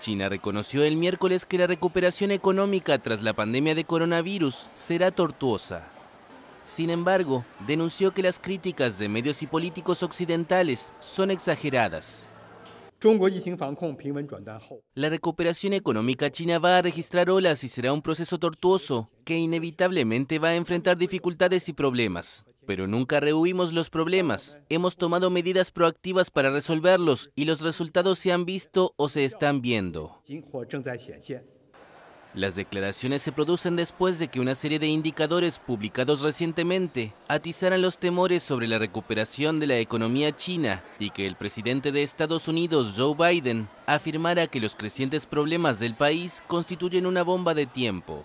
China reconoció el miércoles que la recuperación económica tras la pandemia de coronavirus será tortuosa. Sin embargo, denunció que las críticas de medios y políticos occidentales son exageradas. La recuperación económica china va a registrar olas y será un proceso tortuoso que inevitablemente va a enfrentar dificultades y problemas pero nunca rehuimos los problemas. Hemos tomado medidas proactivas para resolverlos y los resultados se han visto o se están viendo. Las declaraciones se producen después de que una serie de indicadores publicados recientemente atizaran los temores sobre la recuperación de la economía china y que el presidente de Estados Unidos, Joe Biden, afirmara que los crecientes problemas del país constituyen una bomba de tiempo.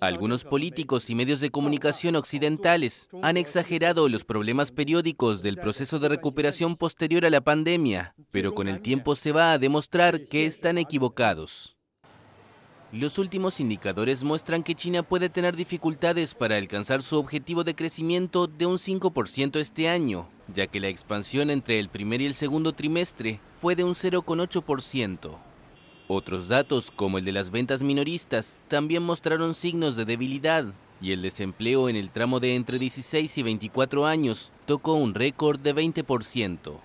Algunos políticos y medios de comunicación occidentales han exagerado los problemas periódicos del proceso de recuperación posterior a la pandemia, pero con el tiempo se va a demostrar que están equivocados. Los últimos indicadores muestran que China puede tener dificultades para alcanzar su objetivo de crecimiento de un 5% este año, ya que la expansión entre el primer y el segundo trimestre fue de un 0,8%. Otros datos, como el de las ventas minoristas, también mostraron signos de debilidad y el desempleo en el tramo de entre 16 y 24 años tocó un récord de 20%.